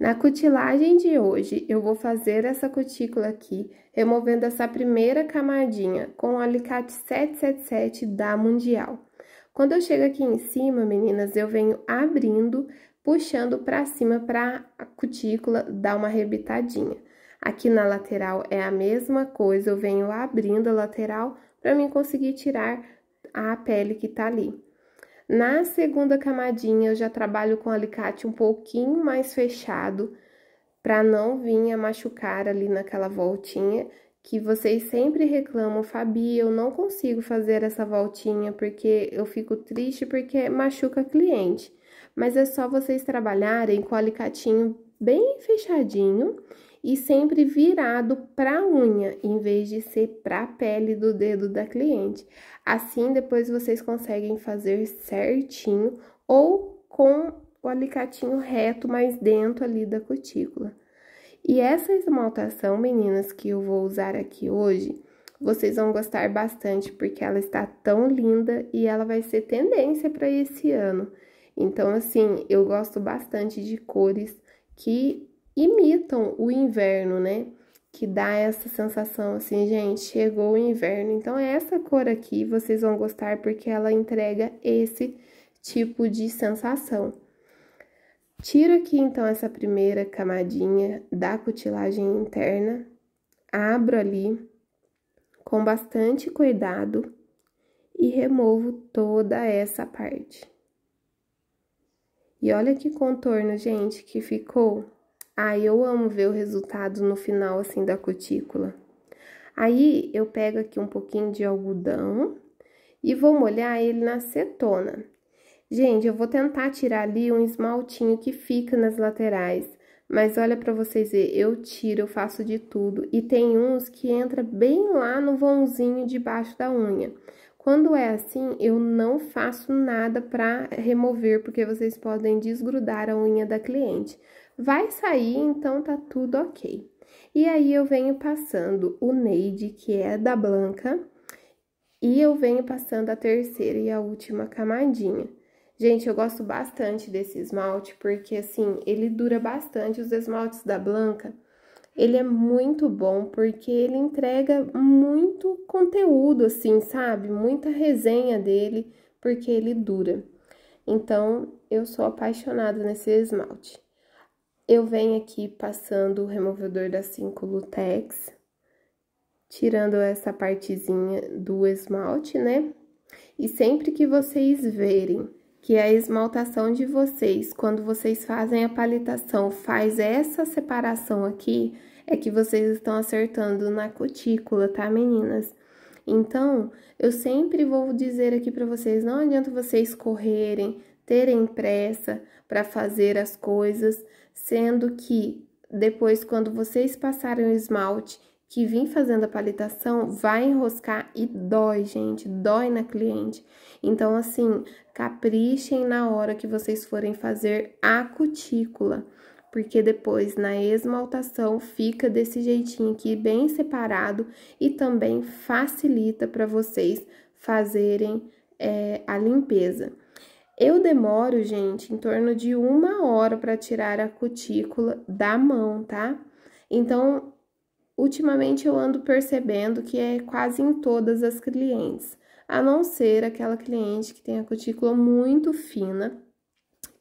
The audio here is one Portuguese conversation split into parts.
Na cutilagem de hoje, eu vou fazer essa cutícula aqui, removendo essa primeira camadinha com o alicate 777 da Mundial. Quando eu chego aqui em cima, meninas, eu venho abrindo, puxando para cima para a cutícula dar uma arrebitadinha. Aqui na lateral é a mesma coisa, eu venho abrindo a lateral para mim conseguir tirar a pele que tá ali. Na segunda camadinha, eu já trabalho com alicate um pouquinho mais fechado, para não vir a machucar ali naquela voltinha, que vocês sempre reclamam, Fabi, eu não consigo fazer essa voltinha porque eu fico triste porque machuca cliente. Mas é só vocês trabalharem com o alicatinho bem fechadinho e sempre virado para a unha, em vez de ser para a pele do dedo da cliente. Assim, depois vocês conseguem fazer certinho ou com o alicatinho reto mais dentro ali da cutícula. E essa esmaltação, meninas, que eu vou usar aqui hoje, vocês vão gostar bastante porque ela está tão linda e ela vai ser tendência para esse ano. Então, assim, eu gosto bastante de cores que imitam o inverno, né? Que dá essa sensação assim, gente, chegou o inverno. Então, é essa cor aqui vocês vão gostar porque ela entrega esse tipo de sensação. Tiro aqui então essa primeira camadinha da cutilagem interna, abro ali com bastante cuidado e removo toda essa parte. E olha que contorno, gente, que ficou. Ah, eu amo ver o resultado no final assim da cutícula. Aí eu pego aqui um pouquinho de algodão e vou molhar ele na acetona. Gente, eu vou tentar tirar ali um esmaltinho que fica nas laterais, mas olha para vocês ver, eu tiro, eu faço de tudo e tem uns que entra bem lá no vãozinho debaixo da unha. Quando é assim, eu não faço nada para remover, porque vocês podem desgrudar a unha da cliente. Vai sair, então tá tudo ok. E aí eu venho passando o Neide, que é da Blanca, e eu venho passando a terceira e a última camadinha. Gente, eu gosto bastante desse esmalte, porque assim, ele dura bastante. Os esmaltes da Blanca, ele é muito bom porque ele entrega muito conteúdo, assim, sabe? Muita resenha dele, porque ele dura. Então, eu sou apaixonada nesse esmalte. Eu venho aqui passando o removedor da 5 Lutex, tirando essa partezinha do esmalte, né? E sempre que vocês verem que é a esmaltação de vocês, quando vocês fazem a palitação, faz essa separação aqui, é que vocês estão acertando na cutícula, tá, meninas? Então, eu sempre vou dizer aqui para vocês, não adianta vocês correrem, terem pressa para fazer as coisas, sendo que depois, quando vocês passarem o esmalte que vim fazendo a palitação vai enroscar e dói, gente, dói na cliente. Então, assim, caprichem na hora que vocês forem fazer a cutícula, porque depois na esmaltação fica desse jeitinho aqui, bem separado, e também facilita para vocês fazerem é, a limpeza. Eu demoro, gente, em torno de uma hora para tirar a cutícula da mão, tá? Então, ultimamente eu ando percebendo que é quase em todas as clientes, a não ser aquela cliente que tem a cutícula muito fina,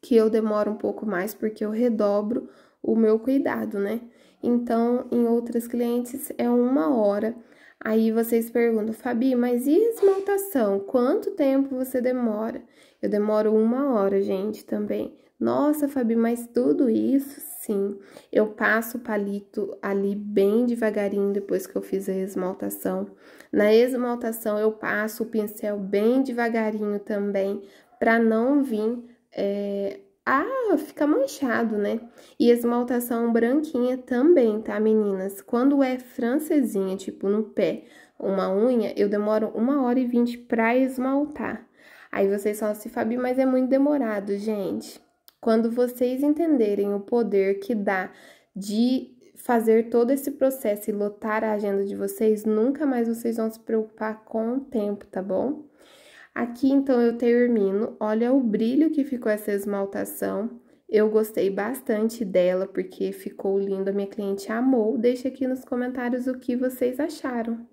que eu demoro um pouco mais porque eu redobro o meu cuidado, né? Então, em outras clientes é uma hora. Aí vocês perguntam, Fabi, mas e esmaltação? Quanto tempo você demora? Eu demoro uma hora, gente, também. Nossa, Fabi, mas tudo isso? sim Eu passo o palito ali bem devagarinho depois que eu fiz a esmaltação. Na esmaltação eu passo o pincel bem devagarinho também, para não vir é, eh, ah, fica manchado, né? E esmaltação branquinha também, tá, meninas? Quando é francesinha, tipo no pé, uma unha, eu demoro uma hora e vinte pra esmaltar. Aí vocês falam assim, Fabi, mas é muito demorado, gente. Quando vocês entenderem o poder que dá de fazer todo esse processo e lotar a agenda de vocês, nunca mais vocês vão se preocupar com o tempo, tá bom? Aqui então eu termino. Olha o brilho que ficou essa esmaltação. Eu gostei bastante dela porque ficou linda, minha cliente amou. Deixa aqui nos comentários o que vocês acharam.